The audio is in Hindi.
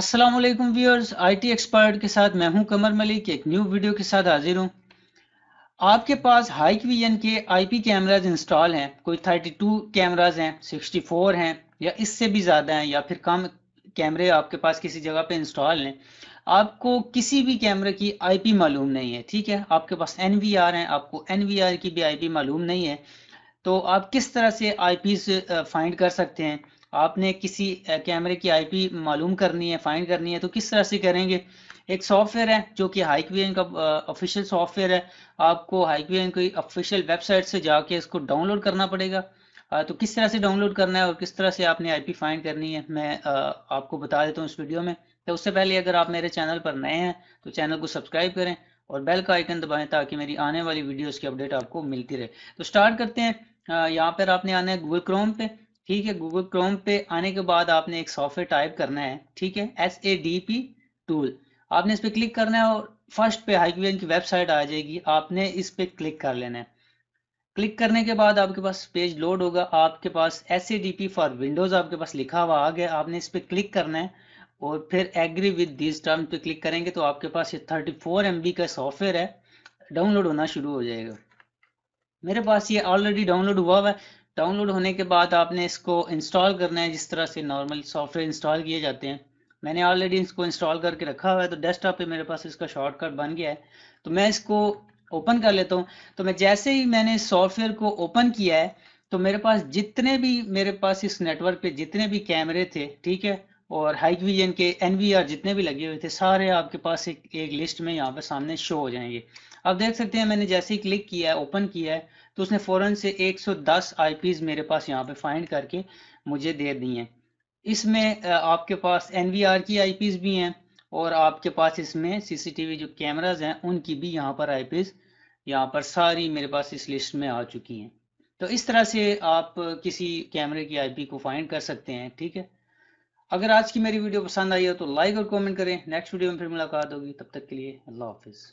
अस्सलाम वालेकुम व्यूअर्स आईटी एक्सपर्ट के साथ मैं हूं कमर मलिक एक न्यू वीडियो के साथ हाजिर हूं आपके पास हाइक विजन के आईपी कैमराज इंस्टॉल हैं कोई 32 कैमराज हैं 64 हैं या इससे भी ज़्यादा हैं या फिर कम कैमरे आपके पास किसी जगह पे इंस्टॉल हैं आपको किसी भी कैमरे की आईपी मालूम नहीं है ठीक है आपके पास एन वी आर है आपको एन वी आर की भी आईपी मालूम नहीं है तो आप किस तरह से आई फाइंड कर सकते हैं आपने किसी कैमरे की आईपी मालूम करनी है फाइंड करनी है तो किस तरह से करेंगे एक सॉफ्टवेयर है जो कि हाइकवे का ऑफिशियल सॉफ्टवेयर है आपको हाइकवे की ऑफिशियल वेबसाइट से जाके इसको डाउनलोड करना पड़ेगा तो किस तरह से डाउनलोड करना है और किस तरह से आपने आईपी फाइंड करनी है मैं आपको बता देता हूँ इस वीडियो में तो उससे पहले अगर आप मेरे चैनल पर नए हैं तो चैनल को सब्सक्राइब करें और बेल का आइकन दबाएं ताकि मेरी आने वाली वीडियोस की अपडेट आपको मिलती रहे तो स्टार्ट करते हैं यहाँ पर आपने आना है गूगल क्रोम पे ठीक है गूगल क्रोम पे आने के बाद आपने एक सॉफ्टवेयर टाइप करना है ठीक है S A D P tool आपने इस पर क्लिक करना है और फर्स्ट पे हाइकवियन की वेबसाइट आ जाएगी आपने इस पर क्लिक कर लेना है क्लिक करने के बाद आपके पास पेज लोड होगा आपके पास S A D P for Windows आपके पास लिखा हुआ आ गया आपने इस पर क्लिक करना है और फिर एग्री विद दिस टर्म पे क्लिक करेंगे तो आपके पास ये थर्टी फोर एम बी का सॉफ्टवेयर है डाउनलोड होना शुरू हो जाएगा मेरे पास ये ऑलरेडी डाउनलोड हुआ हुआ है डाउनलोड होने के बाद आपने इसको इंस्टॉल करना है जिस तरह से नॉर्मल सॉफ्टवेयर इंस्टॉल किए जाते हैं मैंने ऑलरेडी इसको इंस्टॉल करके रखा हुआ है तो डेस्कटॉप पे मेरे पास इसका शॉर्टकट बन गया है तो मैं इसको ओपन कर लेता हूँ तो मैं जैसे ही मैंने सॉफ्टवेयर को ओपन किया है तो मेरे पास जितने भी मेरे पास इस नेटवर्क पे जितने भी कैमरे थे ठीक है और हाइक विजन के एन जितने भी लगे हुए थे सारे आपके पास एक एक लिस्ट में यहाँ पे सामने शो हो जाएंगे आप देख सकते हैं मैंने जैसे ही क्लिक किया है ओपन किया है तो उसने फ़ौरन से 110 आईपीज मेरे पास यहाँ पे फाइंड करके मुझे दे दी हैं इसमें आपके पास एन की आईपीज भी हैं और आपके पास इसमें सीसीटीवी जो कैमराज हैं उनकी भी यहाँ पर पीज यहाँ पर सारी मेरे पास इस लिस्ट में आ चुकी हैं तो इस तरह से आप किसी कैमरे की आई को फाइंड कर सकते हैं ठीक है अगर आज की मेरी वीडियो पसंद आई हो तो लाइक और कमेंट करें नेक्स्ट वीडियो में फिर मुलाकात होगी तब तक के लिए अल्लाह हाफिज़